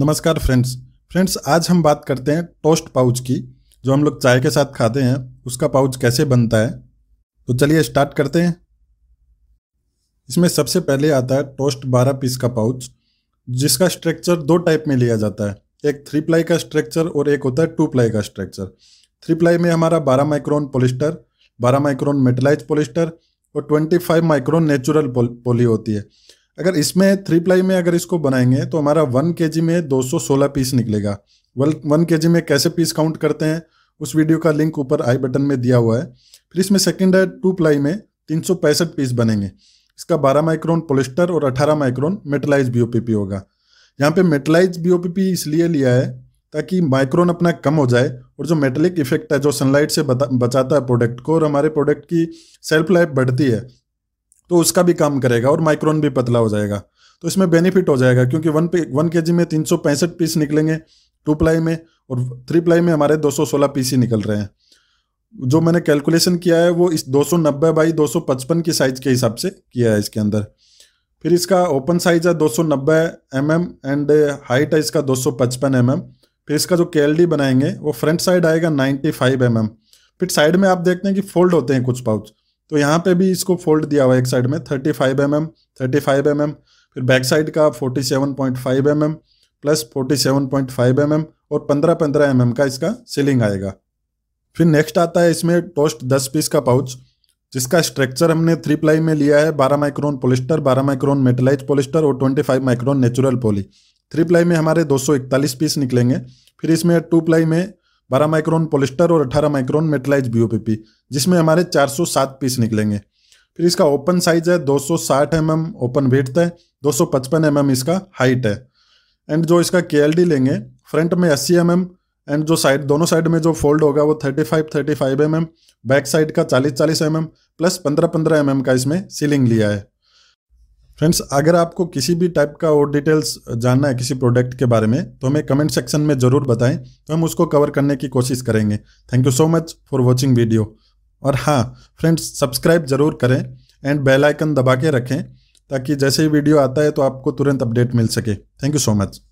नमस्कार friends friends आज हम बात करते हैं टोस्ट पाउच की जो हम लोग चाय के साथ खाते हैं उसका पाउच कैसे बनता है तो चलिए स्टार्ट करते हैं इसमें सबसे पहले आता है टोस्ट 12 पीस का पाउच जिसका स्ट्रक्चर दो टाइप में लिया जाता है एक थ्री प्लाई का स्ट्रक्चर और एक होता है टू प्लाई का स्ट्रक्चर थ्री प्लाई में हमारा बारह माइक्रोन पोलिस्टर बारह माइक्रोन मेटलाइज पोलिस्टर और twenty five micron natural poly होती है अगर इसमें थ्री प्लाई में अगर इसको बनाएंगे तो हमारा वन के में 216 पीस निकलेगा वल वन के में कैसे पीस काउंट करते हैं उस वीडियो का लिंक ऊपर आई बटन में दिया हुआ है फिर इसमें सेकेंड है टू प्लाई में तीन पीस बनेंगे इसका 12 माइक्रोन पोलिस्टर और 18 माइक्रोन मेटलाइज बीओपीपी होगा यहाँ पे मेटलाइज बीओपीपी इसलिए लिया है ताकि माइक्रोन अपना कम हो जाए और जो मेटलिक इफेक्ट है जो सनलाइट से बचाता है प्रोडक्ट को और हमारे प्रोडक्ट की सेल्फ लाइफ बढ़ती है तो उसका भी काम करेगा और माइक्रोन भी पतला हो जाएगा तो इसमें बेनिफिट हो जाएगा क्योंकि वन पे वन के में तीन पीस निकलेंगे टू प्लाई में और थ्री प्लाई में हमारे सोलह पीस ही निकल रहे हैं जो मैंने कैलकुलेशन किया है वो इस दो सौ नब्बे बाई दो सौ पचपन की साइज के हिसाब से किया है इसके अंदर फिर इसका ओपन साइज है दो सौ नब्बे एम एंड हाइट uh, है इसका दो सौ एम एम फिर इसका जो के बनाएंगे वो फ्रंट साइड आएगा नाइन्टी फाइव एम फिर साइड में आप देखते हैं कि फोल्ड होते हैं कुछ पाउच तो यहाँ पे भी इसको फोल्ड दिया हुआ है एक साइड में thirty five M M thirty five M M फिर बैक साइड का forty seven point five M M plus forty seven point five M M और पंद्रह पंद्रह mm एम एम का इसका सीलिंग आएगा फिर नेक्स्ट आता है इसमें टोस्ट दस पीस का पाउच जिसका स्ट्रक्चर हमने थ्री प्लाई में लिया है बारह माइक्रोन पोलिस्टर बारह माइक्रोन मेटलाइज पोलिस्टर और twenty five micron natural poly three ply में हमारे दो सौ इकतालीस पीस निकलेंगे फिर इसमें टू प्लाई में 12 माइक्रोन पोलिस्टर और 18 माइक्रोन मेटलाइज बीओपीपी जिसमें हमारे 407 पीस निकलेंगे फिर इसका ओपन साइज है 260 सौ mm ओपन वेट है 255 mm इसका हाइट है एंड जो इसका के लेंगे फ्रंट में अस्सी एम एम एंड जो साइड दोनों साइड में जो फोल्ड होगा वो thirty five thirty five M M back side का चालीस चालीस एम प्लस पंद्रह पंद्रह एम एम का इसमें सीलिंग लिया है फ्रेंड्स अगर आपको किसी भी टाइप का और डिटेल्स जानना है किसी प्रोडक्ट के बारे में तो हमें कमेंट सेक्शन में ज़रूर बताएं तो हम उसको कवर करने की कोशिश करेंगे thank you so much for watching video और हाँ फ्रेंड्स सब्सक्राइब ज़रूर करें एंड बेल आइकन दबा के रखें ताकि जैसे ही वीडियो आता है तो आपको तुरंत अपडेट मिल सके थैंक यू सो मच